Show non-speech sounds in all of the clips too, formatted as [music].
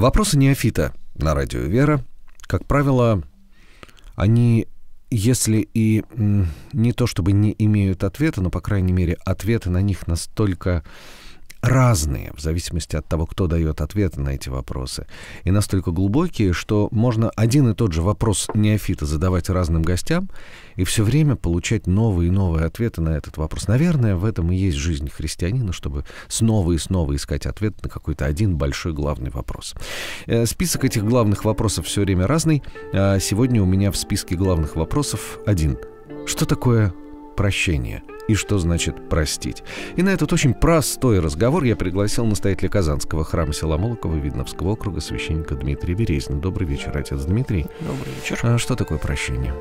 Вопросы неофита на радио «Вера». Как правило, они, если и не то чтобы не имеют ответа, но, по крайней мере, ответы на них настолько разные в зависимости от того, кто дает ответы на эти вопросы. И настолько глубокие, что можно один и тот же вопрос неофита задавать разным гостям и все время получать новые и новые ответы на этот вопрос. Наверное, в этом и есть жизнь христианина, чтобы снова и снова искать ответ на какой-то один большой главный вопрос. Э, список этих главных вопросов все время разный. А, сегодня у меня в списке главных вопросов один. Что такое прощение? – и что значит простить. И на этот очень простой разговор я пригласил настоятеля Казанского храма села Молокова Видновского округа священника Дмитрия Березина. Добрый вечер, отец Дмитрий. Добрый вечер. А что такое прощение?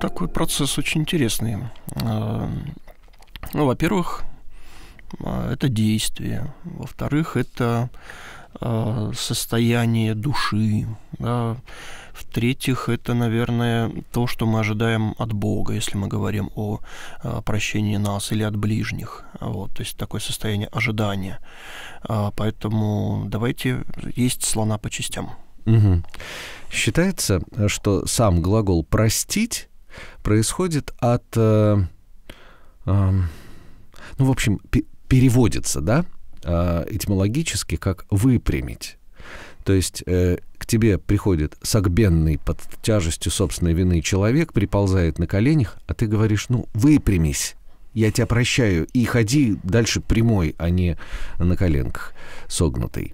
Такой процесс очень интересный. А, ну, во-первых, а, это действие. Во-вторых, это Э, состояние души. Да. В-третьих, это, наверное, то, что мы ожидаем от Бога, если мы говорим о, э, прощении нас или от ближних. Вот, то есть такое состояние ожидания. Э, поэтому давайте есть слона по частям. Угу. Считается, что сам глагол простить происходит от... Э, э, ну, в общем, переводится, да? А, этимологически как «выпрямить». То есть э, к тебе приходит согбенный под тяжестью собственной вины человек, приползает на коленях, а ты говоришь, ну, выпрямись, я тебя прощаю, и ходи дальше прямой, а не на коленках согнутый.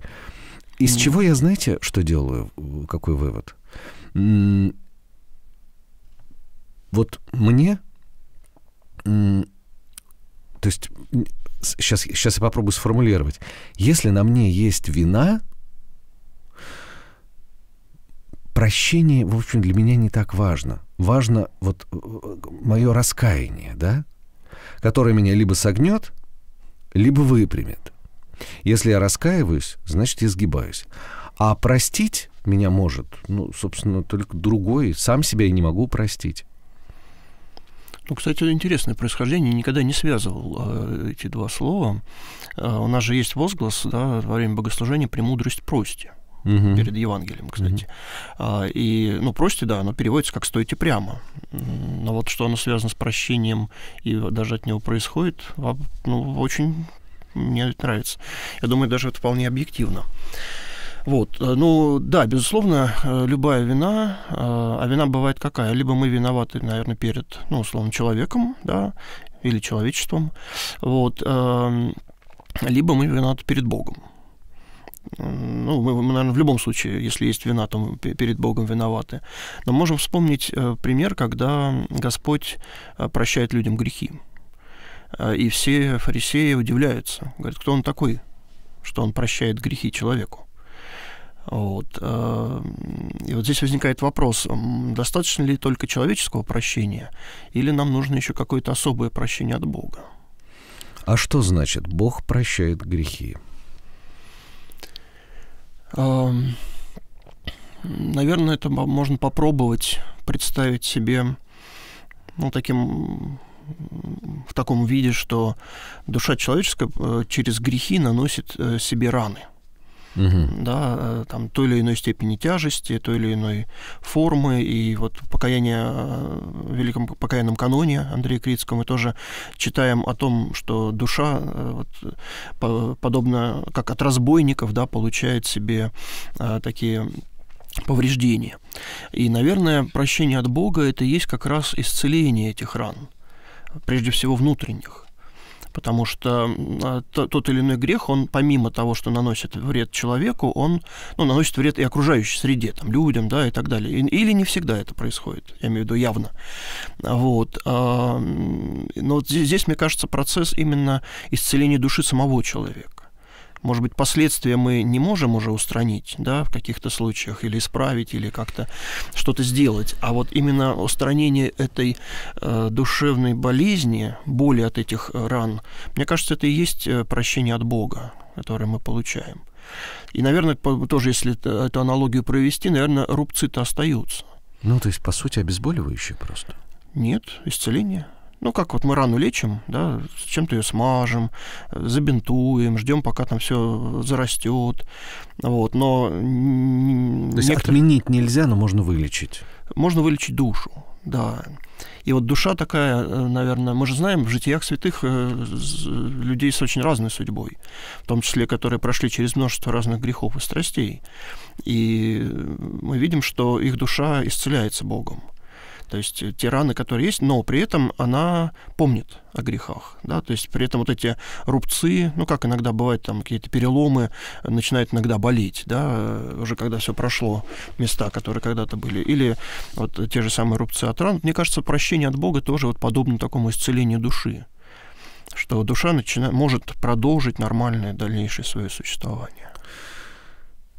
Из mm. чего я, знаете, что делаю, какой вывод? М вот мне, то есть сейчас, сейчас я попробую сформулировать. Если на мне есть вина, прощение, в общем, для меня не так важно. Важно вот э, мое раскаяние, да, которое меня либо согнет, либо выпрямит. Если я раскаиваюсь, значит, я сгибаюсь. А простить меня может, ну, собственно, только другой. Сам себя и не могу простить. Ну, кстати, интересное происхождение. Никогда не связывал э, эти два слова. Э, у нас же есть возглас да, во время богослужения «премудрость прости» угу. перед Евангелием, кстати. Угу. И, ну, прости, да, оно переводится как «стойте прямо». Но вот что оно связано с прощением и даже от него происходит, а, ну, очень мне нравится. Я думаю, даже это вполне объективно. Вот. Э, ну, да, безусловно, э, любая вина, э, а вина бывает какая? Либо мы виноваты, наверное, перед, ну, условно, человеком, да, или человечеством, вот, эм, либо мы виноваты перед Богом ну, мы, мы, наверное, в любом случае, если есть вина, то мы перед Богом виноваты. Но можем вспомнить пример, когда Господь прощает людям грехи. И все фарисеи удивляются. Говорят, кто он такой, что он прощает грехи человеку? Вот. Э, и вот здесь возникает вопрос, достаточно ли только человеческого прощения, или нам нужно еще какое-то особое прощение от Бога? А что значит Бог прощает грехи? Эм, наверное, это можно попробовать представить себе ну, таким в таком виде, что душа человеческая э, через грехи наносит э, себе раны – угу. да, э, там той или иной степени тяжести, той или иной формы. И вот покаяние э, в Великом покаянном каноне Андрея Крицкого мы тоже читаем о том, что душа, э, вот, подобно как от разбойников, да, получает себе такие повреждения. И, наверное, прощение от Бога – это и есть как раз исцеление этих ран, прежде всего внутренних потому что а, тот или иной грех, он помимо того, что наносит вред человеку, он ну, наносит вред и окружающей среде, там, людям, да, и так далее. Или не всегда это происходит, я имею в виду явно. Вот. А, но вот здесь, мне кажется, процесс именно исцеления души самого человека. Может быть, последствия мы не можем уже устранить, да, в каких-то случаях, или исправить, или как-то что-то сделать. А вот именно устранение этой э, душевной болезни, боли от этих э, ран, мне кажется, это и есть э, прощение от Бога, которое мы получаем. И, наверное, тоже, если эту аналогию провести, наверное, рубцы-то остаются. Ну, то есть, по сути, обезболивающие просто? Нет, исцеление. Ну, как вот мы рану лечим, да, чем-то ее смажем, забинтуем, ждем, пока там все зарастет. Вот, но... То есть некоторые... отменить нельзя, но можно вылечить. Можно вылечить душу, да. И вот душа такая, э, наверное, мы же знаем в житиях святых э, людей с очень разной судьбой, в том числе, которые прошли через множество разных грехов и страстей. И мы видим, что их душа исцеляется Богом. То есть э, те раны, которые есть, но при этом она помнит о грехах, да, то есть при этом вот эти рубцы, ну, как иногда бывает, там какие-то переломы, э, начинают иногда болеть, да, э, уже когда все прошло, места, которые когда-то были, или вот те же самые рубцы от ран. Мне кажется, прощение от Бога тоже вот подобно такому исцелению души, что душа начина... может продолжить нормальное дальнейшее свое существование.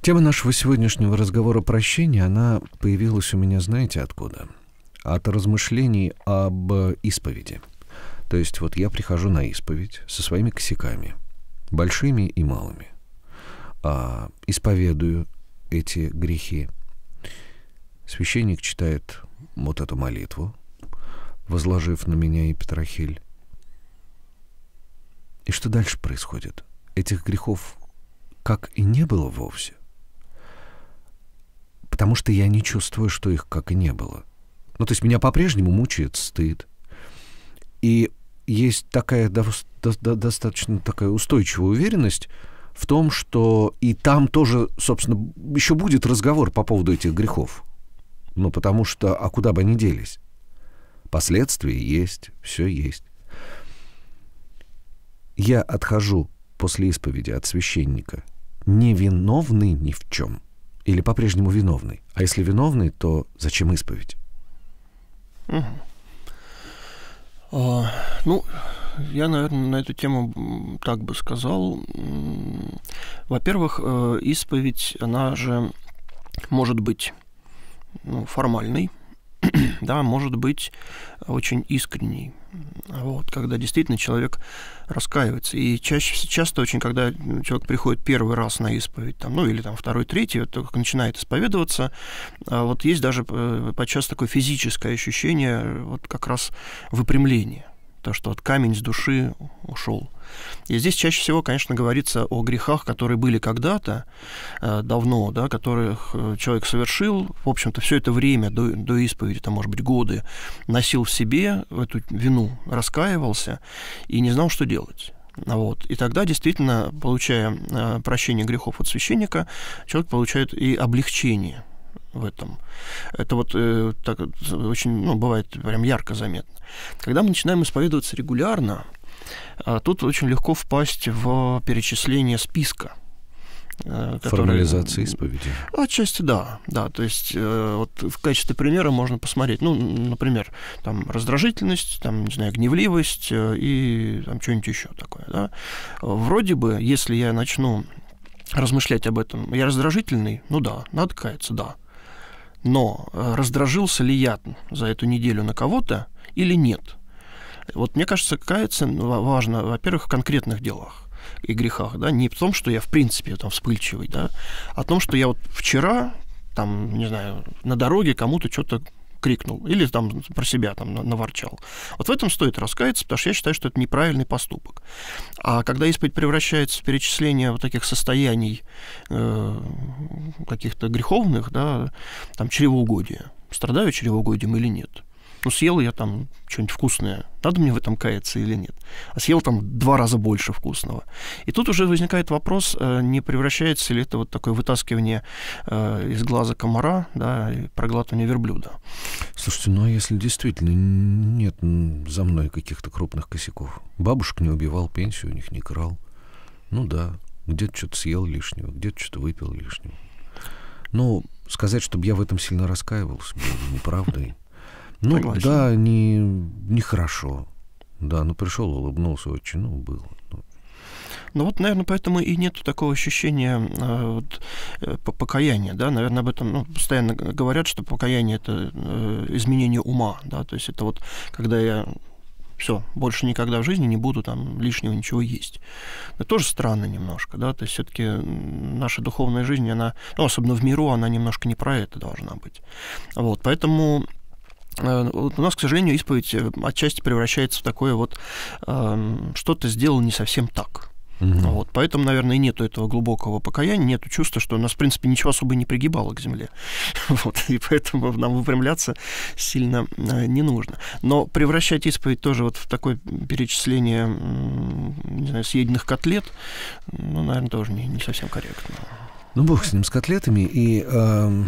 Тема нашего сегодняшнего разговора прощения, она появилась у меня, знаете, откуда? от размышлений об э, исповеди. То есть вот я прихожу на исповедь со своими косяками, большими и малыми, а, исповедую эти грехи. Священник читает вот эту молитву, возложив на меня и Петрахиль, И что дальше происходит? Этих грехов как и не было вовсе. Потому что я не чувствую, что их как и не было – ну, то есть меня по-прежнему мучает стыд. И есть такая до, до, достаточно такая устойчивая уверенность в том, что и там тоже, собственно, еще будет разговор по поводу этих грехов. Ну, потому что, а куда бы они делись? Последствия есть, все есть. Я отхожу после исповеди от священника невиновный ни в чем. Или по-прежнему виновный. А если виновный, то зачем исповедь? Угу. А, ну, я, наверное, на эту тему так бы сказал. Во-первых, э, исповедь, она же может быть ну, формальной, [clears throat] да, может быть очень искренней. А вот, когда действительно человек раскаивается. И чаще, часто очень, когда человек приходит первый раз на исповедь, там, ну или там второй, третий, вот, только начинает исповедоваться, а вот есть даже э, подчас такое физическое ощущение э, вот как раз выпрямления то, что вот камень с души ушел. И здесь чаще всего, конечно, говорится о грехах, которые были когда-то, э, давно, да, которых э, человек совершил, в общем-то, все это время до, до исповеди, там, может быть, годы, носил в себе эту вину, раскаивался и не знал, что делать. Вот. И тогда, действительно, получая э, прощение грехов от священника, человек получает и облегчение в этом. Это вот э, так очень, ну, бывает прям ярко заметно. Когда мы начинаем исповедоваться регулярно, э, тут очень легко впасть в перечисление списка. Э, который... Формализация исповеди. Отчасти да, да. То есть э, вот в качестве примера можно посмотреть, ну, например, там раздражительность, там, не знаю, гневливость э, и там что-нибудь еще такое, да. Вроде бы, если я начну размышлять об этом, я раздражительный, ну да, надо каяться, да. Но э, раздражился ли я за эту неделю на кого-то или нет? Вот мне кажется, каяться важно, во-первых, в конкретных делах и грехах, да, не в том, что я в принципе там вспыльчивый, да, а в том, что я вот вчера там, не знаю, на дороге кому-то что-то крикнул или там про себя там наворчал. Вот в этом стоит раскаяться, потому что я считаю, что это неправильный поступок. А когда исповедь превращается в перечисление вот таких состояний э, каких-то греховных, да, там чревоугодия, страдаю чревоугодием или нет, ну, съел я там что-нибудь вкусное, надо мне в этом каяться или нет? А съел там два раза больше вкусного. И тут уже возникает вопрос, э, не превращается ли это вот такое вытаскивание э, из глаза комара, да, и проглатывание верблюда. Слушайте, ну а если действительно нет за мной каких-то крупных косяков? Бабушек не убивал, пенсию у них не крал. Ну да, где-то что-то съел лишнего, где-то что-то выпил лишнего. Но ну, сказать, чтобы я в этом сильно раскаивался, было неправдой. Ну Согласен. да, не, нехорошо. Да, ну пришел, улыбнулся очень, ну было. Ну, ну вот, наверное, поэтому и нет такого ощущения э, вот, э, покаяния, да, наверное, об этом ну, постоянно говорят, что покаяние это э, изменение ума, да, то есть это вот когда я все, больше никогда в жизни не буду там лишнего ничего есть. Это тоже странно немножко, да, то есть все-таки наша духовная жизнь, она, ну, особенно в миру, она немножко не про это должна быть. Вот, поэтому Э, у нас, к сожалению, исповедь э, отчасти превращается в такое вот эм, что-то сделал не совсем так. Угу. Вот, поэтому, наверное, и нету этого глубокого покаяния, нету чувства, что у нас, в принципе, ничего особо не пригибало к земле. [laughs] Вот, и поэтому нам выпрямляться сильно э, не нужно. Но превращать исповедь тоже вот в такое перечисление, не знаю, съеденных котлет, ну, наверное, тоже не, не совсем корректно. Ну, бог с ним, с котлетами. И э,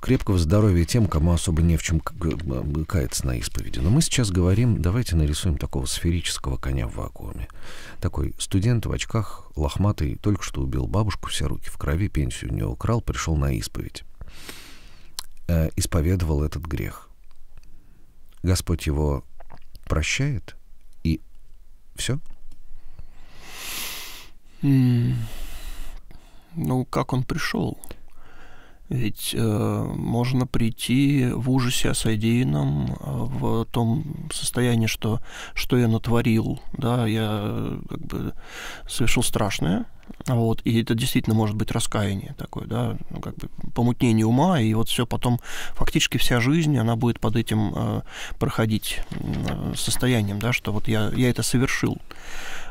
крепкого здоровья тем, кому особо не в чем каяться на исповеди. Но мы сейчас говорим, давайте нарисуем такого сферического коня в вакууме. Такой студент в очках, лохматый, только что убил бабушку, все руки в крови, пенсию не украл, пришел на исповедь. Э, исповедовал этот грех. Господь его прощает, и все? Mm. Ну, как он пришел? Ведь э, можно прийти в ужасе о содеянном, э, в том состоянии, что, что я натворил, да, я как бы совершил страшное, вот, и это действительно может быть раскаяние такое, да, ну, как бы помутнение ума, и вот все потом, фактически вся жизнь, она будет под этим э, проходить э, состоянием, да, что вот я, я это совершил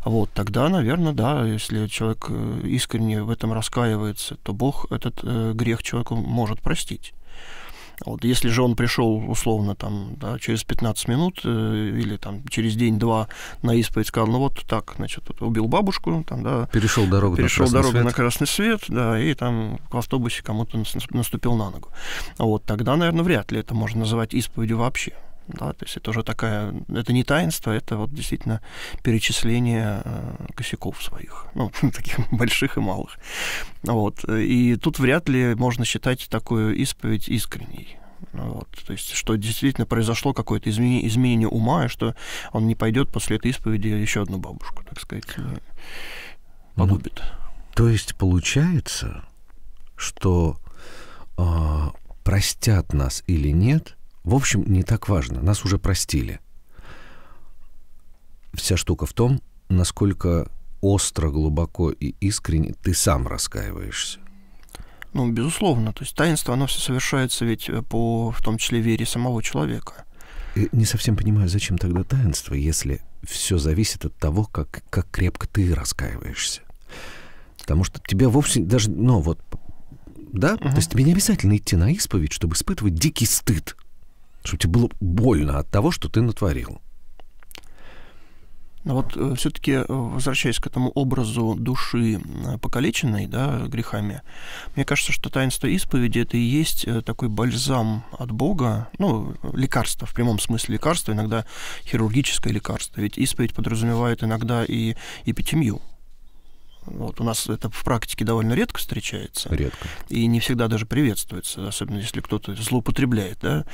вот, тогда, наверное, да, если человек э, искренне в этом раскаивается, то Бог этот э, грех человеку может простить. Вот, если же он пришел условно там, да, через 15 минут э, или там, через день-два на исповедь сказал, ну вот так, значит, вот, убил бабушку, там, да, перешел дорогу, перешел на, красный дорогу на красный свет, да, и там в автобусе кому-то наступил на ногу. Вот, тогда, наверное, вряд ли это можно называть исповедью вообще. Да, то есть это уже такая, это не таинство, это вот действительно перечисление э, косяков своих, [laughs] ну, таких больших и малых. Вот. И тут вряд ли можно считать такую исповедь искренней. Вот, то есть, что действительно произошло какое-то изменение, изменение ума, и что он не пойдет после этой исповеди еще одну бабушку, так сказать, ну, погубит. Ну, то есть получается, что э, простят нас или нет, в общем, не так важно, нас уже простили. Вся штука в том, насколько остро, глубоко и искренне ты сам раскаиваешься. Ну, безусловно. То есть таинство, оно все совершается ведь э, по, в том числе, вере самого человека. И э, не совсем понимаю, зачем тогда таинство, если все зависит от того, как, как крепко ты раскаиваешься. Потому что тебя вовсе даже, ну вот, да, угу. то есть тебе не обязательно идти на исповедь, чтобы испытывать дикий стыд чтобы тебе было больно от того, что ты натворил. Вот э, все-таки, э, возвращаясь к этому образу души э, покалеченной да, грехами, мне кажется, что таинство исповеди — это и есть такой бальзам от Бога, ну, лекарство, в прямом смысле лекарство, иногда хирургическое лекарство. Ведь исповедь подразумевает иногда и эпитемию, вот у нас это в практике довольно редко встречается. Редко. И не всегда даже приветствуется, особенно если кто-то злоупотребляет. Да?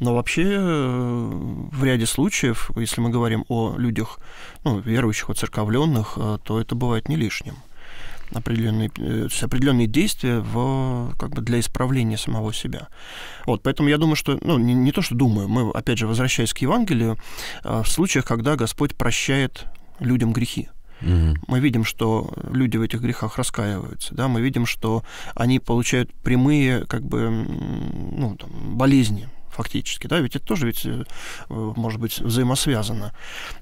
Но вообще э, в ряде случаев, если мы говорим о людях ну, верующих, о церковленных, э, то это бывает не лишним определенные, э, то есть определенные действия в, как бы для исправления самого себя. Вот, поэтому я думаю, что, ну, не, не то, что думаю, мы, опять же, возвращаясь к Евангелию, в случаях, когда Господь прощает людям грехи. Угу. Мы видим, что люди в этих грехах раскаиваются, да, мы видим, что они получают прямые, как бы, ну, там, болезни, фактически, да, ведь это тоже ведь э, может быть взаимосвязано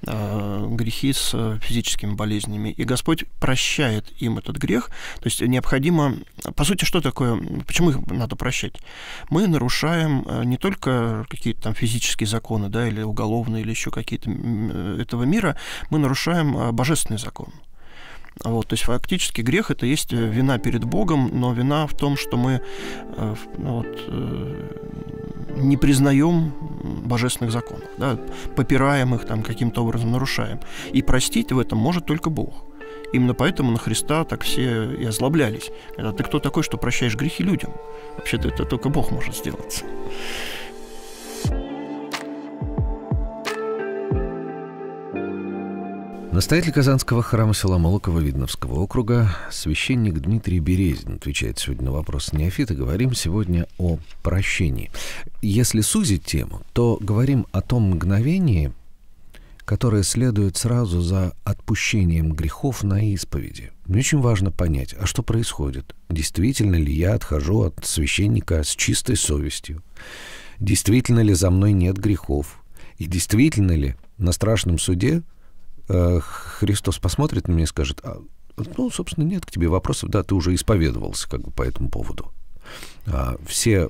э, грехи с э, физическими болезнями, и Господь прощает им этот грех, то есть необходимо, по сути, что такое, почему их надо прощать? Мы нарушаем э, не только какие-то там физические законы, да, или уголовные, или еще какие-то этого мира, мы нарушаем божественный закон. Вот, то есть фактически грех это есть э, вина перед Богом, но вина в том, что мы э, ну, вот, э, не признаем божественных законов, да, попираем их там каким-то образом, нарушаем. И простить в этом может только Бог. Именно поэтому на Христа так все и озлоблялись. Это ты кто такой, что прощаешь грехи людям? Вообще-то это только Бог может сделать. Настоятель Казанского храма села Молокова Видновского округа, священник Дмитрий Березин, отвечает сегодня на вопрос неофита. Говорим сегодня о прощении. Если сузить тему, то говорим о том мгновении, которое следует сразу за отпущением грехов на исповеди. Мне очень важно понять, а что происходит? Действительно ли я отхожу от священника с чистой совестью? Действительно ли за мной нет грехов? И действительно ли на страшном суде Э, Христос посмотрит на меня и скажет, а, ну, собственно, нет к тебе вопросов, да, ты уже исповедовался как бы по этому поводу. А все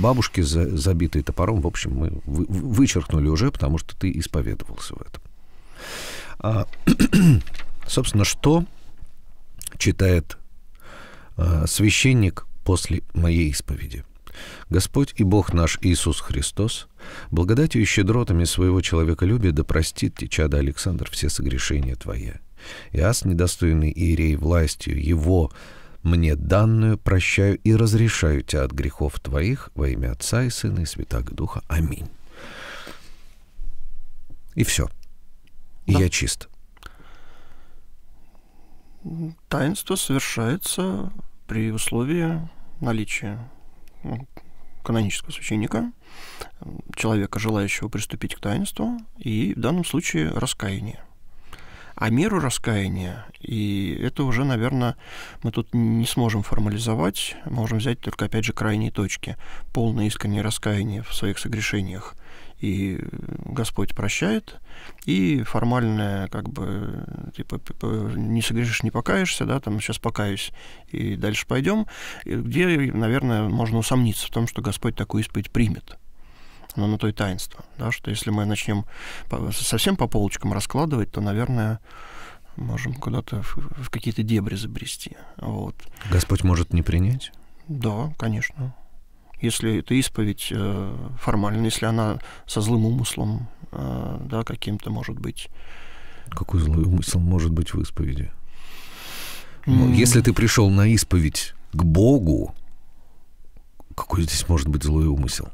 бабушки, за, забитые топором, в общем, мы вы, вычеркнули уже, потому что ты исповедовался в этом. А, [clears throat] собственно, что читает а, священник после моей исповеди – Господь и Бог наш Иисус Христос, благодатью и щедротами своего человеколюбия да простит тебе, чада Александр, все согрешения твои. И аз, недостойный иерей властью его, мне данную прощаю и разрешаю тебя от грехов твоих во имя Отца и Сына и Святаго Духа. Аминь. И все. И да. я чист. Таинство совершается при условии наличия канонического священника, человека, желающего приступить к таинству, и в данном случае раскаяние. А меру раскаяния, и это уже, наверное, мы тут не сможем формализовать, можем взять только, опять же, крайние точки. Полное искреннее раскаяние в своих согрешениях – и Господь прощает, и формальное, как бы, типа, не согрешишь, не покаешься, да, там, сейчас покаюсь, и дальше пойдем, где, наверное, можно усомниться в том, что Господь такую исповедь примет но на то и таинство, да, что если мы начнем совсем по полочкам раскладывать, то, наверное, можем куда-то в, в какие-то дебри забрести. Вот. Господь может не принять? Да, конечно если это исповедь э, формальна, если она со злым умыслом, э, да, каким-то может быть. Какой злой умысл может быть в исповеди? Mm. Если ты пришел на исповедь к Богу, какой здесь может быть злой умысел?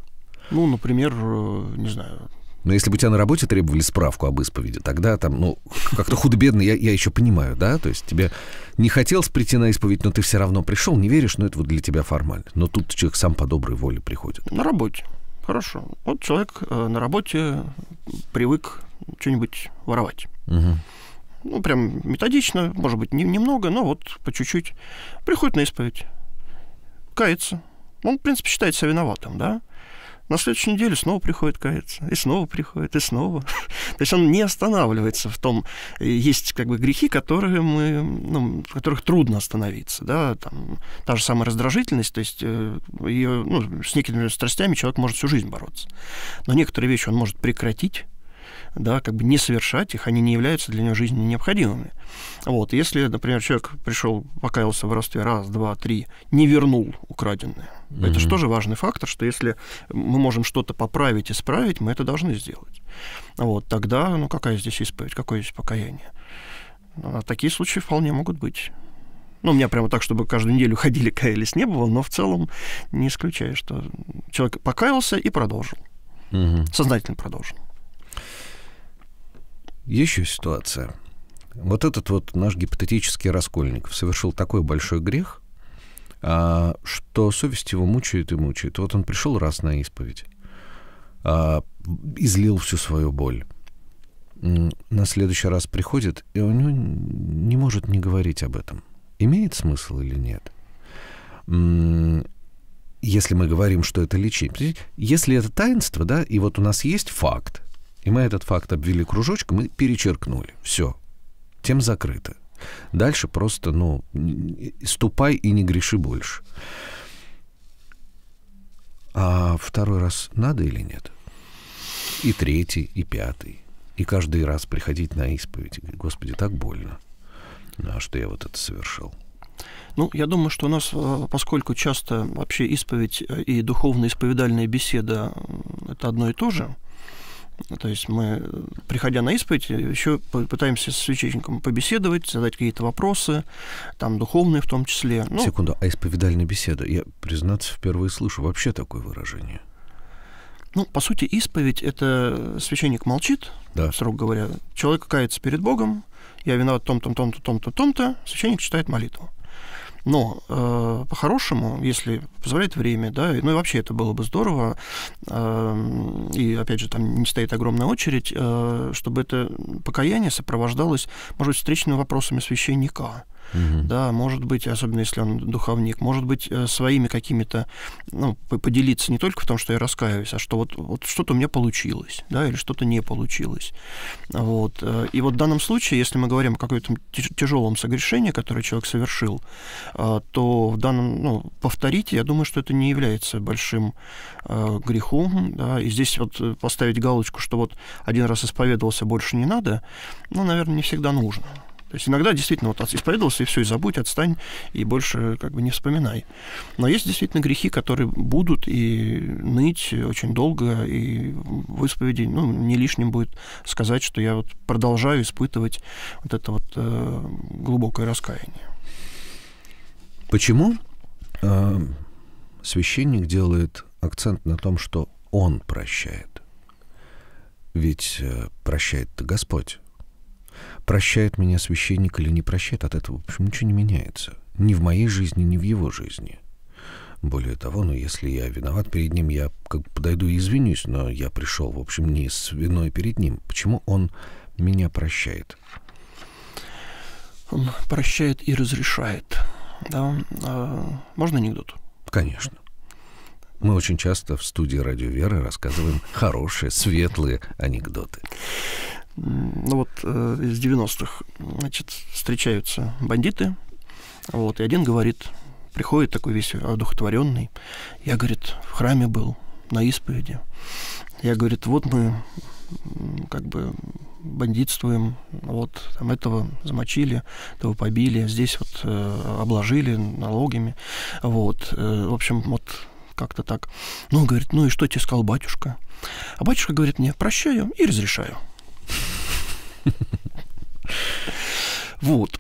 Ну, например, э, не знаю, но если бы у тебя на работе требовали справку об исповеди, тогда там, ну, как-то худо-бедно, я, я еще понимаю, да? То есть тебе не хотелось прийти на исповедь, но ты все равно пришел, не веришь, но это вот для тебя формально. Но тут человек сам по доброй воле приходит. На работе. Хорошо. Вот человек э, на работе привык что-нибудь воровать. Угу. Ну, прям методично, может быть, не, немного, но вот по чуть-чуть. Приходит на исповедь, кается. Он, в принципе, считает себя виноватым, да? На следующей неделе снова приходит каяться, и снова приходит, и снова. [laughs] То есть он не останавливается в том, э, есть как бы грехи, которые мы, ну, которых трудно остановиться, да, там, та же самая раздражительность, то есть э, ее, ну, с некими страстями человек может всю жизнь бороться. Но некоторые вещи он может прекратить, да, как бы не совершать их, они не являются для него жизненно необходимыми. Вот, если, например, человек пришел, покаялся в родстве раз, два, три, не вернул украденное, mm-hmm. это же тоже важный фактор, что если мы можем что-то поправить, исправить, мы это должны сделать. Вот, тогда, ну, какая здесь исповедь, какое здесь покаяние? Ну, а такие случаи вполне могут быть. Ну, у меня прямо так, чтобы каждую неделю [laughs] ходили, каялись, не было, но в целом не исключаю, что человек покаялся и продолжил. Угу. Сознательно продолжил. Еще ситуация. Вот этот вот наш гипотетический Раскольников совершил такой большой грех, а, что совесть его мучает и мучает. Вот он пришел раз на исповедь, а, излил всю свою боль. На следующий раз приходит, и у не может не говорить об этом. Имеет смысл или нет? Если мы говорим, что это лечение. Если это таинство, да, и вот у нас есть факт, и мы этот факт обвели кружочком и перечеркнули. Все. Тем закрыто. Дальше просто, ну, ступай и не греши больше. А второй раз надо или нет? И третий, и пятый. И каждый раз приходить на исповедь. Господи, так больно, ну, а что я вот это совершил. Ну, я думаю, что у нас, э, поскольку часто вообще исповедь э, и духовно-исповедальная беседа – это одно и то же – то есть мы, э, приходя на исповедь, э, еще пытаемся с священником побеседовать, задать какие-то вопросы, там духовные в том числе. Ну, Секунду, а исповедальная беседа? Я, признаться, впервые слышу вообще такое выражение. Ну, по сути, исповедь — это э, священник молчит, да. строго говоря. Человек кается перед Богом, я виноват в том-то, том-то, том-то, том-то. Священник читает молитву. Но э, по-хорошему, если позволяет время, да, ну и вообще это было бы здорово, э, и опять же там не стоит огромная очередь, э, чтобы это покаяние сопровождалось, может быть, встречными вопросами священника угу. да, может быть, особенно если он духовник, может быть, э, своими какими-то, ну, поделиться не только в том, что я раскаиваюсь, а что вот, вот что-то у меня получилось, да, или что-то не получилось. Вот. Э, и вот в данном случае, если мы говорим о каком-то тяжелом согрешении, которое человек совершил, э, то в данном, ну, повторите, я думаю, что это не является большим грехом, да, и здесь вот поставить галочку, что вот один раз исповедовался, больше не надо, ну, наверное, не всегда нужно. То есть иногда действительно вот исповедовался и все, и забудь, отстань, и больше как бы не вспоминай. Но есть действительно грехи, которые будут и ныть очень долго, и в исповеди ну, не лишним будет сказать, что я вот продолжаю испытывать вот это вот э, глубокое раскаяние. Почему э, священник делает акцент на том, что он прощает? Ведь э, прощает-то Господь прощает меня священник или не прощает, от этого, в общем, ничего не меняется. Ни в моей жизни, ни в его жизни. Более того, ну, если я виноват перед ним, я как подойду и извинюсь, но я пришел, в общем, не с виной перед ним. Почему он меня прощает? Он прощает и разрешает. Да? А, можно анекдот? Конечно. Мы очень часто в студии «Радио Веры рассказываем хорошие, светлые анекдоты ну вот э, из 90-х, значит, встречаются бандиты, вот, и один говорит, приходит такой весь одухотворенный, я, говорит, в храме был, на исповеди, я, говорит, вот мы как бы бандитствуем, вот там этого замочили, этого побили, здесь вот э, обложили налогами, вот, э, в общем, вот как-то так. Ну, говорит, ну и что тебе сказал батюшка? А батюшка говорит мне, прощаю и разрешаю. [laughs] Вот.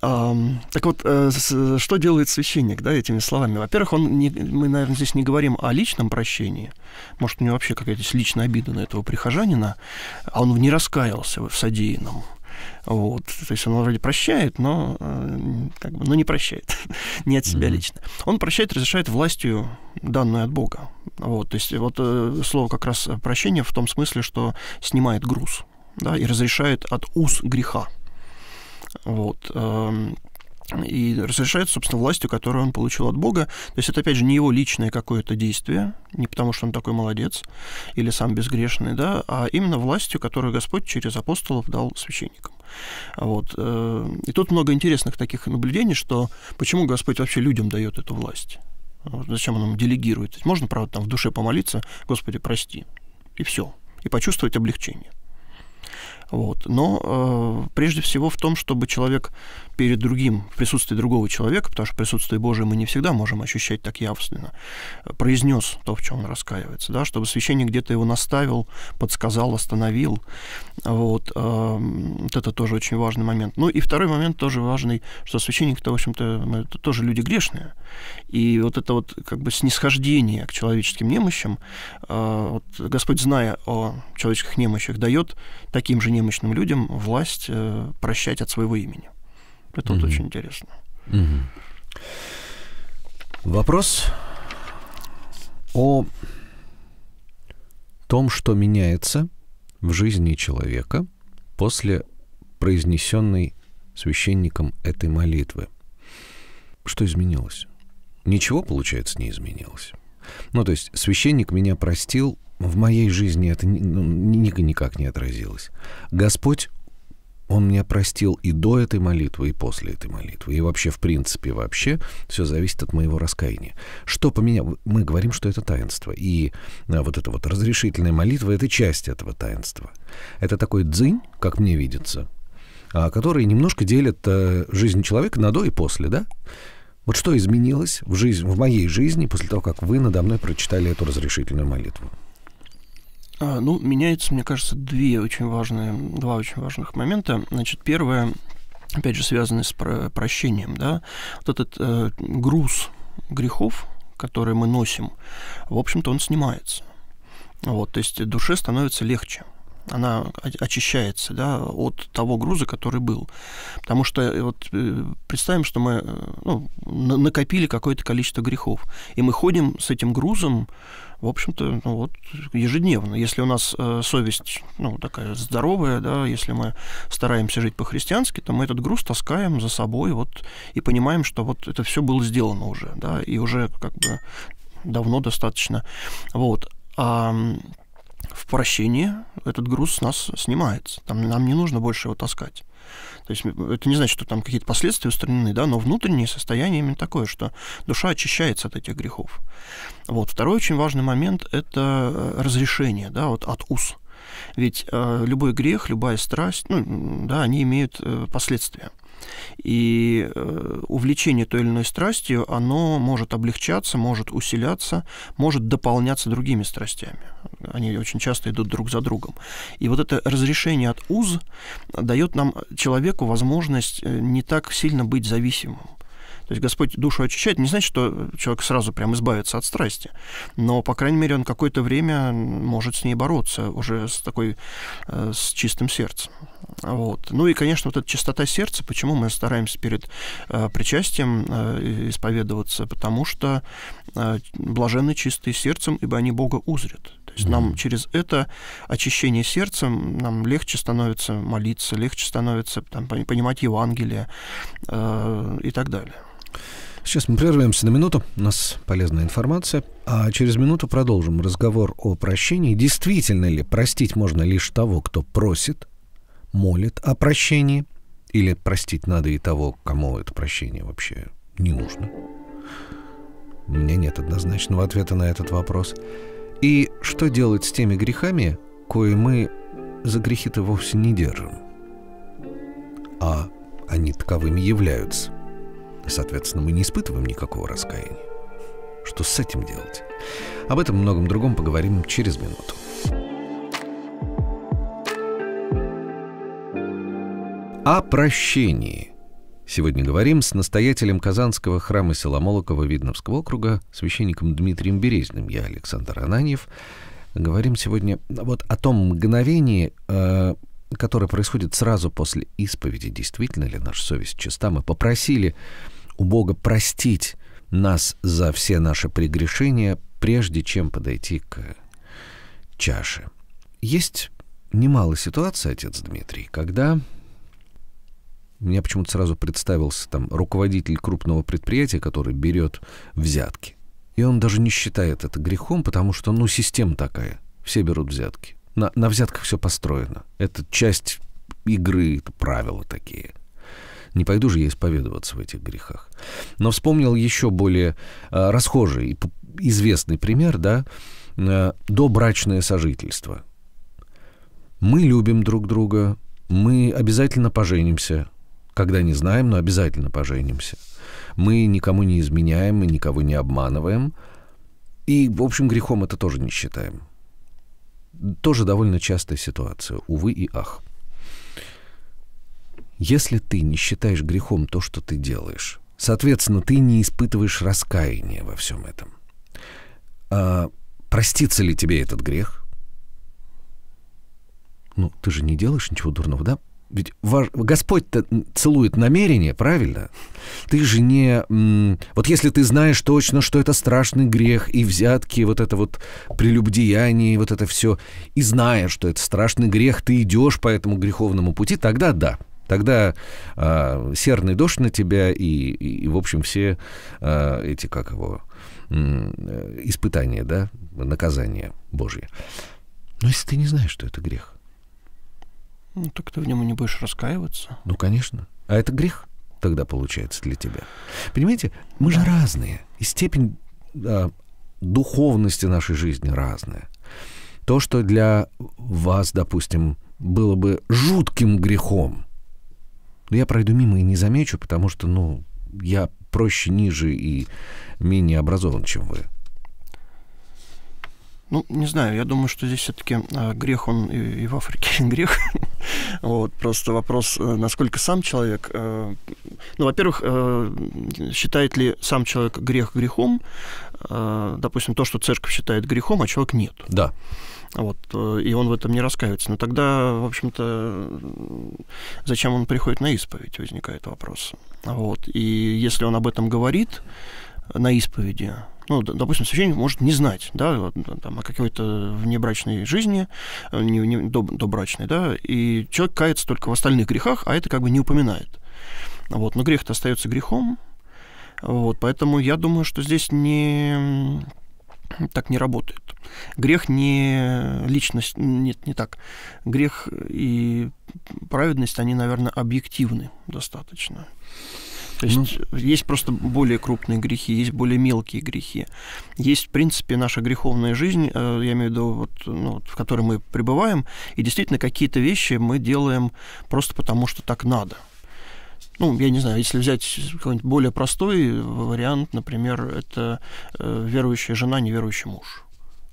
Так вот, э, э, что делает священник, да, этими словами? Во-первых, он не, мы, наверное, здесь не говорим о личном прощении. Может, у него вообще какая-то личная обида на этого прихожанина, а он не раскаялся в содеянном. Вот. То есть он вроде прощает, но, э, как бы, но не прощает. [laughs] не от себя mm-hmm. лично. Он прощает, разрешает властью, данную от Бога. Вот. То есть вот слово как раз прощение в том смысле, что снимает груз да, и разрешает от уз греха. Вот. Эм, и разрешает, собственно, властью, которую он получил от Бога. То есть это, опять же, не его личное какое-то действие, не потому что он такой молодец или сам безгрешный, да, а именно властью, которую Господь через апостолов дал священникам. Вот. Эм, и тут много интересных таких наблюдений, что почему Господь вообще людям дает эту власть. Зачем он им делегирует? Можно, правда, там в душе помолиться, Господи, прости, и все, и почувствовать облегчение. Вот. Но э, прежде всего в том, чтобы человек перед другим, в присутствии другого человека, потому что присутствие Божие мы не всегда можем ощущать так явственно, э, произнес то, в чем он раскаивается, да, чтобы священник где-то его наставил, подсказал, остановил. Вот, э, вот это тоже очень важный момент. Ну и второй момент тоже важный, что священник-то, в общем-то, ну, это тоже люди грешные. И вот это вот как бы снисхождение к человеческим немощам, э, вот Господь, зная о человеческих немощах, дает таким же немощным людям власть э, прощать от своего имени. Это угу. вот очень интересно. Угу. Вопрос о том, что меняется в жизни человека после произнесенной священником этой молитвы. Что изменилось? Ничего, получается, не изменилось. Ну, то есть священник меня простил, в моей жизни это ну, никак не отразилось. Господь, Он меня простил и до этой молитвы, и после этой молитвы. И вообще, в принципе, вообще все зависит от моего раскаяния. Что поменял? Мы говорим, что это таинство. И э, вот эта вот разрешительная молитва — это часть этого таинства. Это такой дзынь, как мне видится, а, который немножко делит э, жизнь человека на до и после, да? Вот что изменилось в, жизнь, в моей жизни после того, как вы надо мной прочитали эту разрешительную молитву? А, ну, меняются, мне кажется, две очень важные, два очень важных момента. Значит, первое, опять же, связано с про прощением, да, вот этот э, груз грехов, который мы носим, в общем-то, он снимается. Вот, то есть душе становится легче она очищается да, от того груза, который был. Потому что э, вот, э, представим, что мы э, ну, накопили какое-то количество грехов, и мы ходим с этим грузом, в общем-то, ну, вот, ежедневно. Если у нас э, совесть ну, такая здоровая, да, если мы стараемся жить по-христиански, то мы этот груз таскаем за собой вот, и понимаем, что вот это все было сделано уже, да, и уже как бы давно достаточно. Вот. А, в прощении этот груз с нас снимается. Там, нам не нужно больше его таскать. То есть это не значит, что там какие-то последствия устранены, да, но внутреннее состояние именно такое, что душа очищается от этих грехов. Вот. Второй очень важный момент – это э, разрешение да, вот от уз. Ведь э, любой грех, любая страсть, ну, да, они имеют э, последствия. И э, увлечение той или иной страстью, оно может облегчаться, может усиляться, может дополняться другими страстями. Они очень часто идут друг за другом. И вот это разрешение от уз дает нам человеку возможность э, не так сильно быть зависимым. То есть Господь душу очищает, не значит, что человек сразу прям избавится от страсти, но, по крайней мере, он какое-то время может с ней бороться уже с такой, э, с чистым сердцем. Вот. Ну и, конечно, вот эта чистота сердца, почему мы стараемся перед э, причастием э, исповедоваться, потому что блаженны чистые сердцем, ибо они Бога узрят. То есть нам через это очищение сердца нам легче становится молиться, легче становится там, понимать Евангелие э, и так далее. Сейчас мы прервемся на минуту. У нас полезная информация. А через минуту продолжим разговор о прощении. Действительно ли простить можно лишь того, кто просит, молит о прощении? Или простить надо и того, кому это прощение вообще не нужно? У меня нет однозначного ответа на этот вопрос. И что делать с теми грехами, кое мы за грехи-то вовсе не держим? А они таковыми являются. Соответственно, мы не испытываем никакого раскаяния. Что с этим делать? Об этом и многом другом поговорим через минуту. О прощении. Сегодня говорим с настоятелем Казанского храма Соломолокова Видновского округа, священником Дмитрием Березным. Я Александр Ананьев. Говорим сегодня вот о том мгновении, э, которое происходит сразу после исповеди. Действительно ли наша совесть чиста? Мы попросили у Бога простить нас за все наши прегрешения, прежде чем подойти к чаше. Есть немало ситуаций, отец Дмитрий, когда меня почему-то сразу представился там руководитель крупного предприятия, который берет взятки. И он даже не считает это грехом, потому что, ну, система такая. Все берут взятки. На, на взятках все построено. Это часть игры, это правила такие. Не пойду же я исповедоваться в этих грехах. Но вспомнил еще более э, расхожий и известный пример, да, э, добрачное сожительство. Мы любим друг друга, мы обязательно поженимся, когда не знаем, но обязательно поженимся. Мы никому не изменяем, мы никого не обманываем. И, в общем, грехом это тоже не считаем. Тоже довольно частая ситуация, увы и ах. Если ты не считаешь грехом то, что ты делаешь, соответственно, ты не испытываешь раскаяния во всем этом. А простится ли тебе этот грех? Ну, ты же не делаешь ничего дурного, да? Ведь ваш... Господь-то целует намерение, правильно? Ты же не... Вот если ты знаешь точно, что это страшный грех, и взятки, вот это вот прелюбдеяние, вот это все, и зная, что это страшный грех, ты идешь по этому греховному пути, тогда да. Тогда э, серный дождь на тебя и, и, и в общем, все э, эти, как его, э, испытания, да, наказания Божьи. Но если ты не знаешь, что это грех. Ну, так ты в нем и не будешь раскаиваться. Ну, конечно. А это грех тогда получается для тебя. Понимаете, мы да. же разные. И степень да, духовности нашей жизни разная. То, что для вас, допустим, было бы жутким грехом, но ну, я пройду мимо и не замечу, потому что, ну, я проще, ниже и менее образован, чем вы. Ну, не знаю, я думаю, что здесь все-таки а, грех он и, и в Африке [laughs] грех. вот, просто вопрос, э, насколько сам человек... Э, ну, во-первых, э, считает ли сам человек грех грехом? допустим, то, что церковь считает грехом, а человек нет. Да. Вот, э, и он в этом не раскаивается. Но тогда, в общем-то, зачем он приходит на исповедь, возникает вопрос. Вот, и если он об этом говорит на исповеди, ну, допустим, священник может не знать, да, там, о какой-то внебрачной жизни, э, не, не, до, добрачной, да, и человек кается только в остальных грехах, а это как бы не упоминает. Вот, но грех-то остается грехом, вот, поэтому я думаю, что здесь не так не работает. Грех не личность, нет, не так. Грех и праведность, они, наверное, объективны достаточно. То ну. есть ну, есть просто более крупные грехи, есть более мелкие грехи. Есть, в принципе, наша греховная жизнь, э, я имею в виду, вот, ну, в которой мы пребываем, и действительно какие-то вещи мы делаем просто потому, что так надо ну, я не знаю, если взять какой-нибудь более простой вариант, например, это э, верующая жена, неверующий муж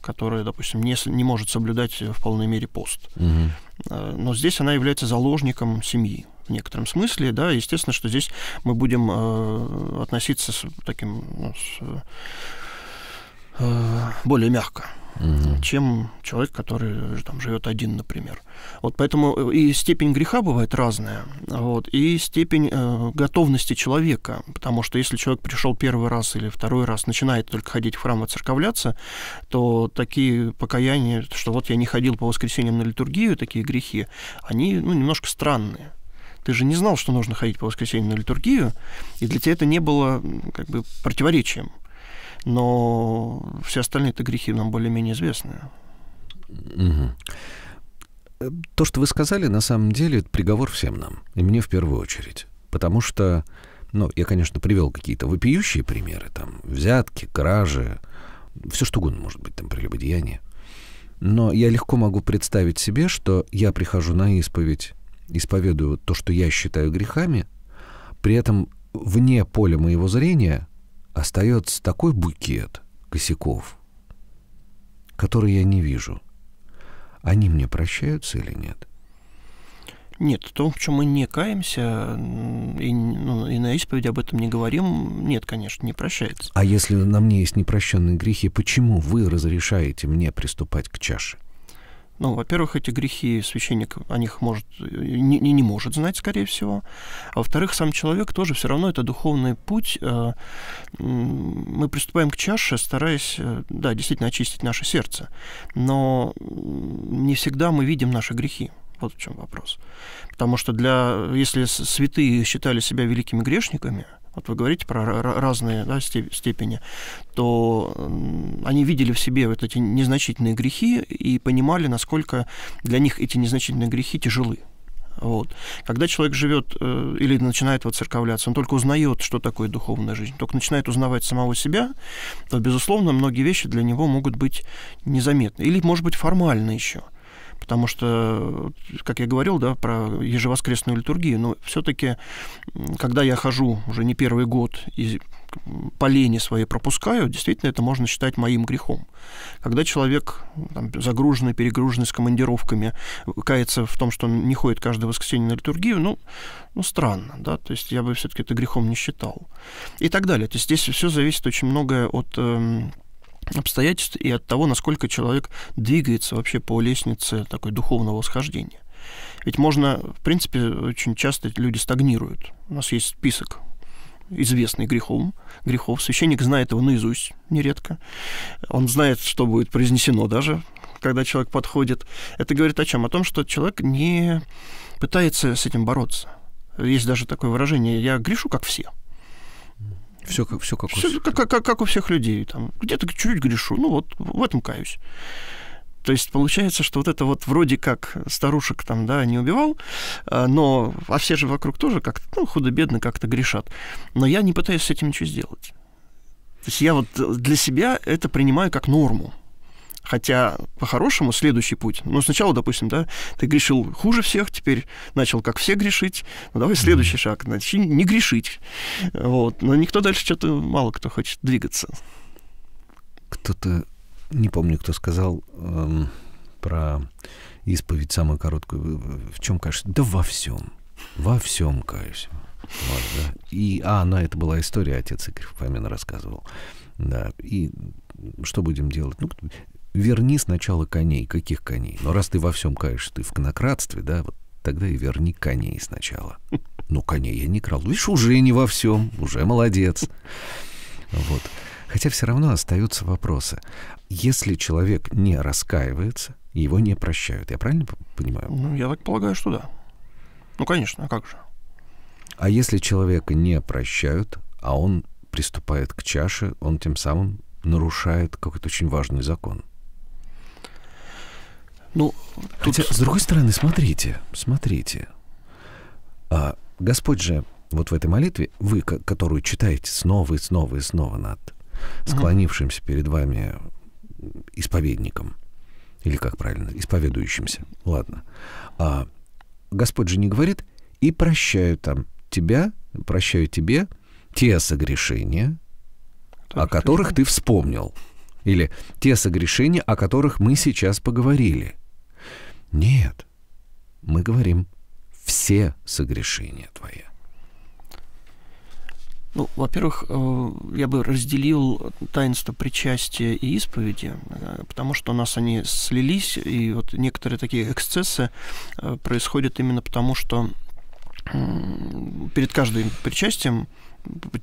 которая, допустим, не, не может соблюдать в полной мере пост. Угу. Но здесь она является заложником семьи в некотором смысле, да, естественно, что здесь мы будем э, относиться с таким ну, с, э, более мягко угу. чем человек, который там живет один, например. Вот поэтому э, и степень греха бывает разная, вот, и степень э, готовности человека, потому что если человек пришел первый раз или второй раз, начинает только ходить в храм и церковляться, то такие покаяния, что вот я не ходил по воскресеньям на литургию, такие грехи, они ну, немножко странные ты же не знал, что нужно ходить по воскресеньям на литургию, и для тебя это не было как бы противоречием но все остальные-то грехи нам более-менее известны. Угу. То, что вы сказали, на самом деле, это приговор всем нам, и мне в первую очередь. Потому что, ну, я, конечно, привел какие-то вопиющие примеры, там, взятки, кражи, все что угодно может быть, там, прелюбодеяние. Но я легко могу представить себе, что я прихожу на исповедь, исповедую то, что я считаю грехами, при этом вне поля моего зрения остается такой букет косяков, который я не вижу. Они мне прощаются или нет? Нет, то, в чем мы не каемся и, ну, и на исповеди об этом не говорим, нет, конечно, не прощается. А если на мне есть непрощенные грехи, почему вы разрешаете мне приступать к чаше? Ну, во-первых, эти грехи священник о них может, не, не может знать, скорее всего. А во-вторых, сам человек тоже все равно это духовный путь. Э, мы приступаем к чаше, стараясь, э, да, действительно очистить наше сердце. Но не всегда мы видим наши грехи. Вот в чем вопрос. Потому что для, если святые считали себя великими грешниками, вот вы говорите про разные да, степени, то они видели в себе вот эти незначительные грехи и понимали, насколько для них эти незначительные грехи тяжелы. Вот. Когда человек живет э, или начинает вот церковляться, он только узнает, что такое духовная жизнь, только начинает узнавать самого себя, то, безусловно, многие вещи для него могут быть незаметны. Или, может быть, формально еще потому что, как я говорил, да, про ежевоскресную литургию, но все-таки, когда я хожу уже не первый год и по лени своей пропускаю, действительно, это можно считать моим грехом. Когда человек там, загруженный, перегруженный с командировками, кается в том, что он не ходит каждое воскресенье на литургию, ну, ну странно, да, то есть я бы все-таки это грехом не считал. И так далее. То есть здесь все зависит очень многое от эм, обстоятельств и от того, насколько человек двигается вообще по лестнице такой духовного восхождения. Ведь можно, в принципе, очень часто люди стагнируют. У нас есть список известный грехом, грехов. Священник знает его наизусть нередко. Он знает, что будет произнесено даже, когда человек подходит. Это говорит о чем? О том, что человек не пытается с этим бороться. Есть даже такое выражение «я грешу, как все». Все как, все как, все, у... как, как, как у всех людей. Там, где-то чуть-чуть грешу, ну вот в этом каюсь. То есть получается, что вот это вот вроде как старушек там, да, не убивал, а, но, а все же вокруг тоже как-то, ну, худо-бедно как-то грешат. Но я не пытаюсь с этим ничего сделать. То есть я вот для себя это принимаю как норму. Хотя, по-хорошему, следующий путь. Ну, сначала, допустим, да, ты грешил хуже всех, теперь начал как все грешить. Ну, давай следующий шаг, значит, не грешить. Вот. Но никто дальше что-то, мало кто хочет двигаться. Кто-то, не помню, кто сказал эм, про исповедь самую короткую. В чем каешься? Да во всем. Во всем каюсь. Вот, да. И, а, она, это была история, отец Игорь Фомин рассказывал. Да, и что будем делать? Ну, верни сначала коней. Каких коней? Но ну, раз ты во всем каешь, ты в конократстве, да, вот тогда и верни коней сначала. [laughs] Ну, коней я не крал. Видишь, уже не во всем, уже молодец. Вот. Хотя все равно остаются вопросы. Если человек не раскаивается, его не прощают. Я правильно понимаю? Ну, я так полагаю, что да. Ну, конечно, а как же? А если человека не прощают, а он приступает к чаше, он тем самым нарушает какой-то очень важный закон – ну, тут... Хотя, с другой стороны, смотрите, смотрите. А, Господь же вот в этой молитве, вы, которую читаете снова и снова и снова над склонившимся перед вами исповедником, или как правильно, исповедующимся, ладно, а, Господь же не говорит, и прощаю там тебя, прощаю тебе те согрешения, Только о которых ты вспомнил. Или те согрешения, о которых мы сейчас поговорили. Нет. Мы говорим, все согрешения твои. Ну, во-первых, э, я бы разделил таинство причастия и исповеди, э, потому что у нас они слились, и вот некоторые такие эксцессы э, происходят именно потому, что перед каждым причастием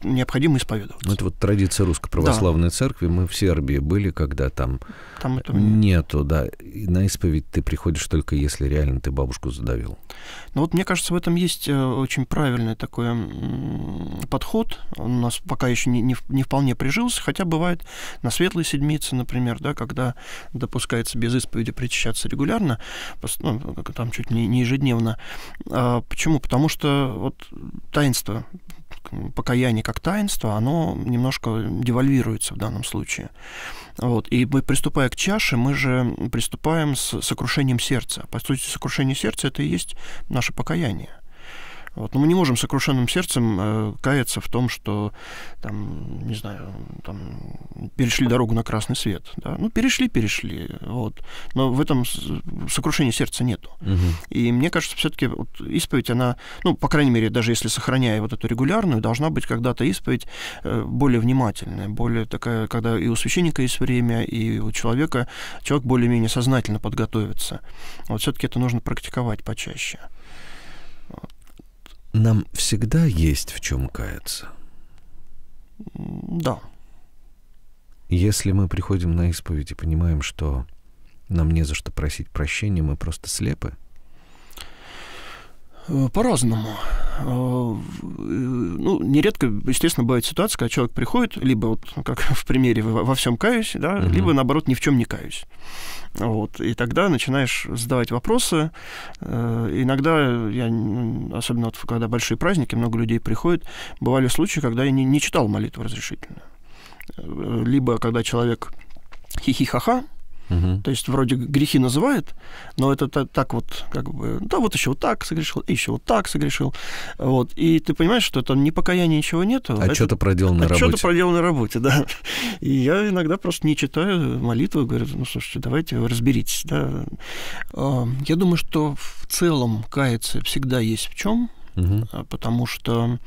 необходимо исповедоваться. Ну, это вот традиция русско православной да. церкви. Мы в Сербии были, когда там, там этого нету, да. И на исповедь ты приходишь только если реально ты бабушку задавил. Ну вот мне кажется, в этом есть э, очень правильный такой подход. Он у нас пока еще не, не, не вполне прижился, хотя бывает на светлой седмице, например, да, когда допускается без исповеди причащаться регулярно, ну, там чуть не, не ежедневно. А почему? Потому что вот таинство покаяние как таинство, оно немножко девальвируется в данном случае. Вот. И мы, приступая к чаше, мы же приступаем с сокрушением сердца. По сути, сокрушение сердца — это и есть наше покаяние. Вот. Но мы не можем сокрушенным сердцем э, каяться в том, что, там, не знаю, там, перешли дорогу на красный свет. Да? Ну, перешли, перешли. Вот. Но в этом сокрушения сердца нету. Угу. И мне кажется, все-таки вот исповедь, она, ну, по крайней мере, даже если сохраняя вот эту регулярную, должна быть когда-то исповедь э, более внимательная, более такая, когда и у священника есть время, и у человека, человек более-менее сознательно подготовится. Вот все-таки это нужно практиковать почаще. Нам всегда есть в чем каяться. Да. Если мы приходим на исповедь и понимаем, что нам не за что просить прощения, мы просто слепы, Э, по-разному. Э, ну, нередко, естественно, бывает ситуация, когда человек приходит, либо, вот, ну, как [laughs] в примере, во всем каюсь, да, угу. либо, наоборот, ни в чем не каюсь. Вот. И тогда начинаешь задавать вопросы. Э, иногда, я, особенно вот, когда большие праздники, много людей приходит, бывали случаи, когда я не, не читал молитву разрешительную. Либо когда человек хихихаха, Угу. То есть вроде грехи называет, но это так вот, как бы, да, вот еще вот так согрешил, еще вот так согрешил. Вот. И ты понимаешь, что это не покаяния ничего нету, А что-то проделанной а работе. Что-то проделанной работе, да. И я иногда просто не читаю молитву, говорю, ну, слушайте, давайте разберитесь. Да. А, я думаю, что в целом каяться всегда есть в чем, угу. А, потому что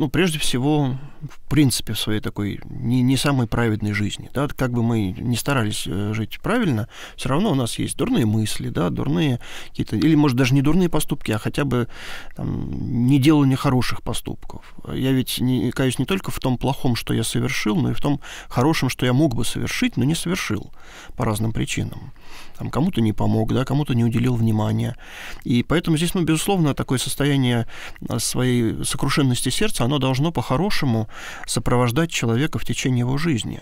ну, прежде всего, в принципе, в своей такой не, не самой праведной жизни. Да? Как бы мы ни старались э, жить правильно, все равно у нас есть дурные мысли, да, дурные какие-то, или, может, даже не дурные поступки, а хотя бы там, не делание хороших поступков. Я ведь не, каюсь не только в том плохом, что я совершил, но и в том хорошем, что я мог бы совершить, но не совершил по разным причинам там, кому-то не помог, да, кому-то не уделил внимания. И поэтому здесь, ну, безусловно, такое состояние а, своей сокрушенности сердца, оно должно по-хорошему сопровождать человека в течение его жизни.